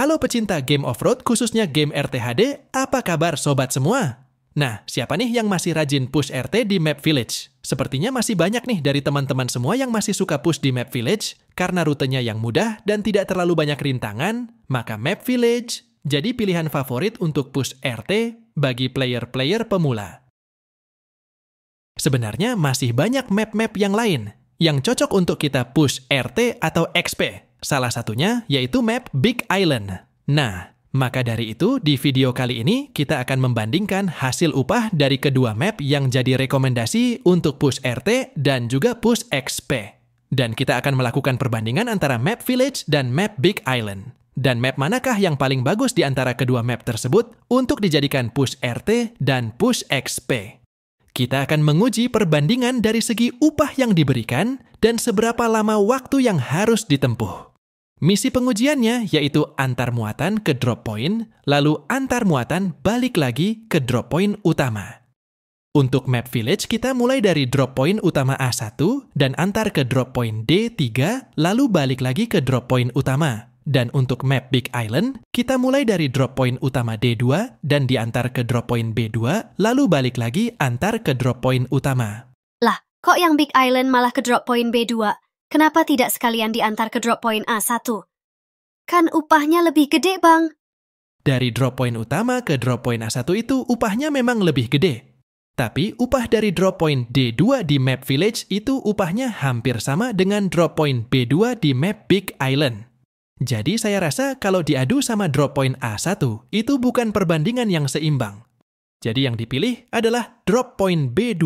Halo pecinta game off-road khususnya game RTHD, apa kabar sobat semua? Nah, siapa nih yang masih rajin push RT di map village? Sepertinya masih banyak nih dari teman-teman semua yang masih suka push di map village karena rutenya yang mudah dan tidak terlalu banyak rintangan, maka map village jadi pilihan favorit untuk push RT bagi player-player pemula. Sebenarnya masih banyak map-map yang lain yang cocok untuk kita push RT atau XP. Salah satunya yaitu map Big Island. Nah, maka dari itu di video kali ini kita akan membandingkan hasil upah dari kedua map yang jadi rekomendasi untuk push RT dan juga push XP. Dan kita akan melakukan perbandingan antara map Village dan map Big Island. Dan map manakah yang paling bagus di antara kedua map tersebut untuk dijadikan push RT dan push XP? Kita akan menguji perbandingan dari segi upah yang diberikan dan seberapa lama waktu yang harus ditempuh. Misi pengujiannya yaitu antar muatan ke drop point, lalu antar muatan balik lagi ke drop point utama. Untuk map village, kita mulai dari drop point utama A1 dan antar ke drop point D3, lalu balik lagi ke drop point utama. Dan untuk map Big Island, kita mulai dari drop point utama D2 dan diantar ke drop point B2, lalu balik lagi antar ke drop point utama. Lah, kok yang Big Island malah ke drop point B2? Kenapa tidak sekalian diantar ke drop point A1? Kan upahnya lebih gede, Bang. Dari drop point utama ke drop point A1 itu upahnya memang lebih gede. Tapi upah dari drop point D2 di Map Village itu upahnya hampir sama dengan drop point B2 di Map Big Island. Jadi saya rasa kalau diadu sama drop point A1, itu bukan perbandingan yang seimbang. Jadi yang dipilih adalah drop point B2.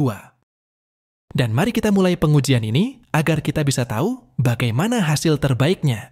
Dan mari kita mulai pengujian ini agar kita bisa tahu bagaimana hasil terbaiknya.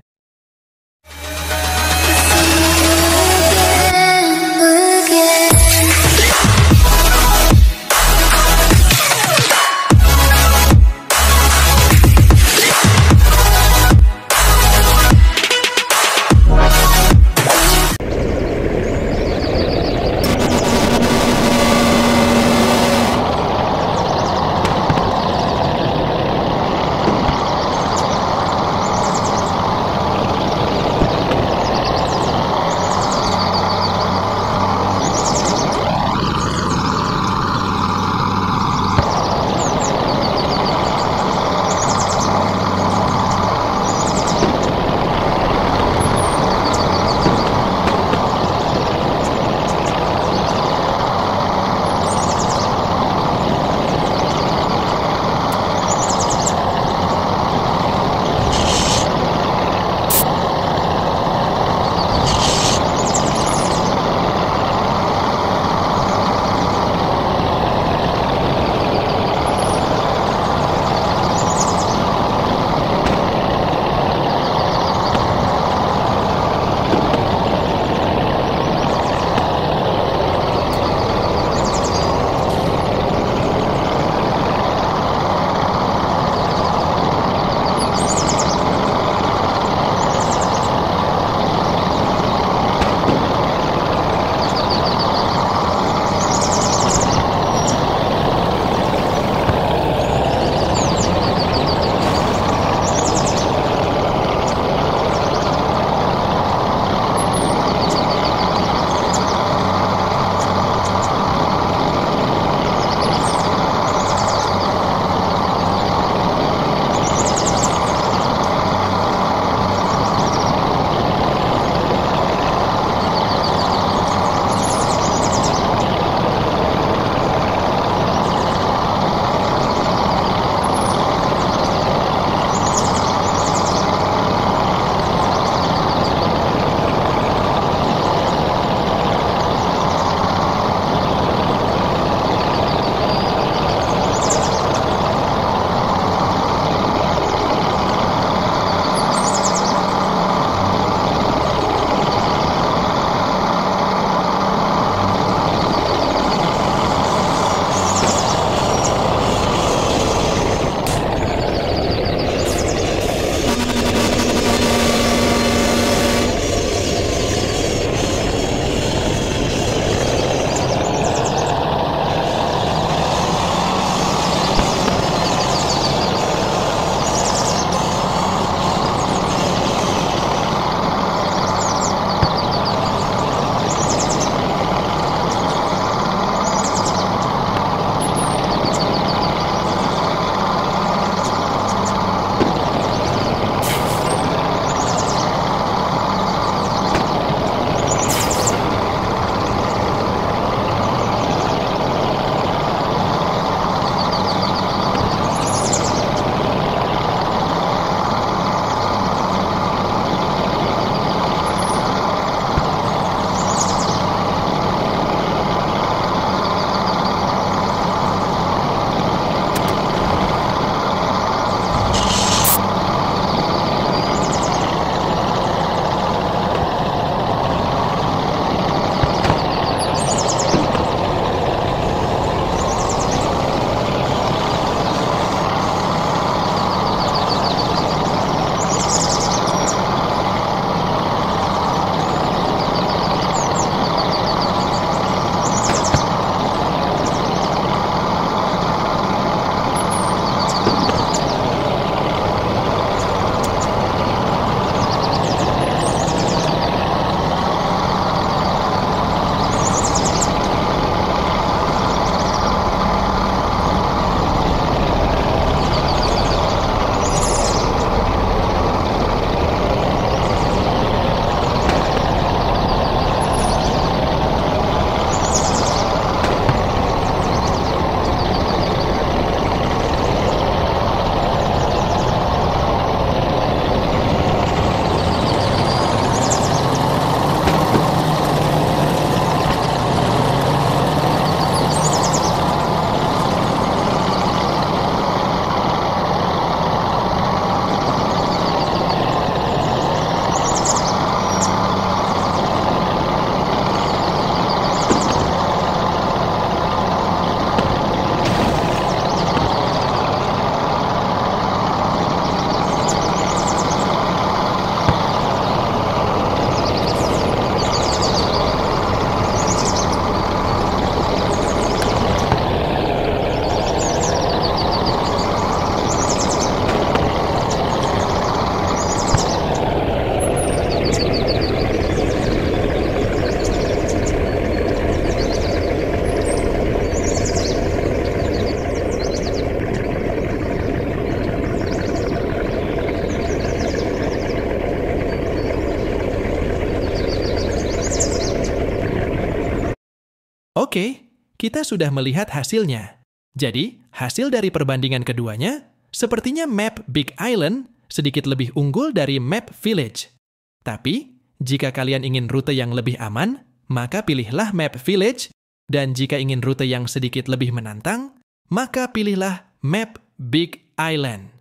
Oke, kita sudah melihat hasilnya. Jadi, hasil dari perbandingan keduanya, sepertinya map Big Island sedikit lebih unggul dari map Village. Tapi, jika kalian ingin rute yang lebih aman, maka pilihlah map Village, dan jika ingin rute yang sedikit lebih menantang, maka pilihlah map Big Island.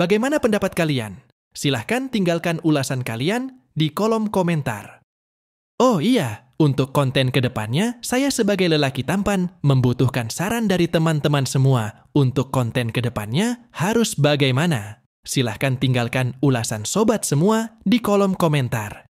Bagaimana pendapat kalian? Silahkan tinggalkan ulasan kalian di kolom komentar. Oh iya, untuk konten kedepannya, saya sebagai lelaki tampan membutuhkan saran dari teman-teman semua untuk konten kedepannya harus bagaimana. Silahkan tinggalkan ulasan sobat semua di kolom komentar.